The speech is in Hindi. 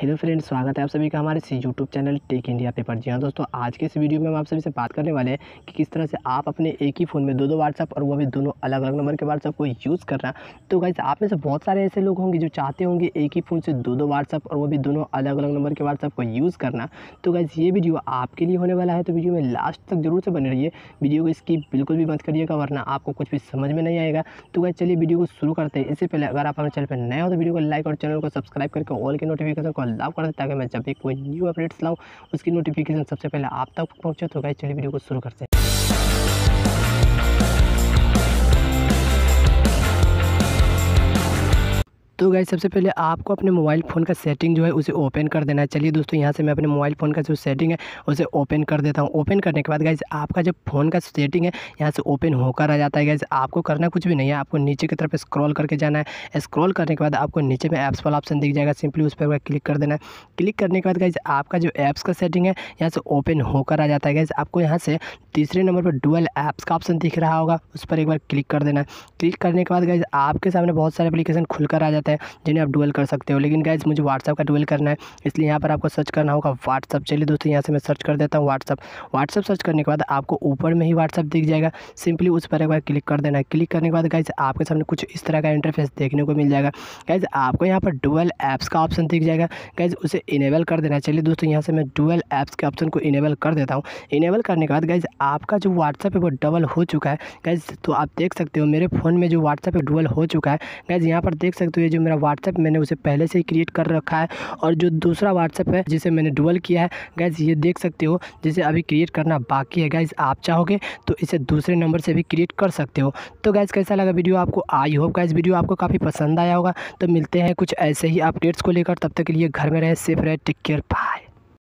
हेलो फ्रेंड्स स्वागत है आप सभी का हमारे YouTube channel tech India paper जी हाँ दोस्तों आज के इस वीडियो में हम आप सभी से बात करने वाले हैं कि किस तरह से आप अपने एक ही फ़ोन में दो दो व्हाट्सअप और वो भी दोनों अलग अलग नंबर के व्हाट्सअप को यूज़ करना तो गाइज आप में से बहुत सारे ऐसे लोग होंगे जो चाहते होंगे एक ही फ़ोन से दो दो व्हाट्सअप और वो भी दोनों अलग अलग नंबर के व्हाट्सअप को यूज़ करना तो गाइज़ ये वीडियो आपके लिए होने वाला है तो वीडियो में लास्ट तक जरूर से बने रहिए वीडियो को इसकी बिल्कुल भी मत करिएगा वरना आपको कुछ भी समझ में नहीं आएगा तो गाइज चलिए वीडियो को शुरू करते हैं इससे पहले अगर आप हमारे चैनल पर नए हो तो वीडियो को लाइक और चैनल को सब्सक्राइब करके ऑल के नोटिफिकेशन ऑल लाभ कर दें ताकि मैं जब भी कोई न्यू अपडेट्स लाऊँ उसकी नोटिफिकेशन सबसे पहले आप तक पहुँचे तो गाइस चलिए वीडियो को शुरू करते हैं तो गाइज सबसे पहले आपको अपने मोबाइल फ़ोन का सेटिंग जो है उसे ओपन कर देना है चलिए दोस्तों यहाँ से मैं अपने मोबाइल फ़ोन का जो सेटिंग है उसे ओपन कर देता हूँ ओपन करने के बाद गाइज आपका जो फ़ोन का सेटिंग है यहाँ से ओपन होकर आ जाता है गाइज आपको करना कुछ भी नहीं है आपको नीचे की तरफ स्क्रॉल करके जाना है स्क्रॉल करने के बाद आपको नीचे में ऐप्स वाला ऑप्शन दिख जाएगा सिंपली उस पर क्लिक कर देना है क्लिक करने के बाद गाइज आपका जो ऐप्स का सेटिंग है यहाँ से ओपन होकर आ जाता है गाइज आपको यहाँ से तीसरे नंबर पर डुअल ऐप्स का ऑप्शन दिख रहा होगा उस पर एक बार क्लिक कर देना है क्लिक करने के बाद गाइज आपके सामने बहुत सारे एप्लीकेशन खुलकर आ जाता है साथ है जिन्हें आप डुअल कर सकते हो लेकिन गाइज मुझे व्हाट्सअप का डुअल करना है इसलिए यहाँ पर आपको सर्च करना होगा व्हाट्सअप चलिए दोस्तों यहाँ से मैं सर्च कर देता हूँ व्हाट्सअप व्हाट्सअप सर्च करने के बाद आपको ऊपर में ही व्हाट्सअप दिख जाएगा सिंपली उस पर एक बार क्लिक कर देना है क्लिक करने के बाद गाइज आपके सामने कुछ इस तरह का इंटरफेस देखने को मिल जाएगा गाइज आपको यहाँ पर डुअल ऐप्स का ऑप्शन दिख जाएगा गाइज उसे इनेबल कर देना है चलिए दोस्तों यहाँ से मैं डुअल ऐप्स के ऑप्शन को इनेबल कर देता हूँ इनेबल करने के बाद गाइज आपका जो व्हाट्सअप है वो डबल हो चुका है गाइज तो आप देख सकते हो मेरे फ़ोन में जो व्हाट्सअप है डुअल हो चुका है गाइज यहाँ पर देख सकते हो ये जो मेरा व्हाट्सअप मैंने उसे पहले से ही क्रिएट कर रखा है और जो दूसरा व्हाट्सअप है जिसे मैंने डुअल किया है गैस ये देख सकते हो जिसे अभी क्रिएट करना बाकी है गैस आप चाहोगे तो इसे दूसरे नंबर से भी क्रिएट कर सकते हो तो गैस कैसा लगा वीडियो आपको आई होप गैस वीडियो आपको काफ़ी पसंद आया होगा तो मिलते हैं कुछ ऐसे ही अपडेट्स को लेकर तब तक के लिए घर में रहे सेफ रहे टेक केयर बाय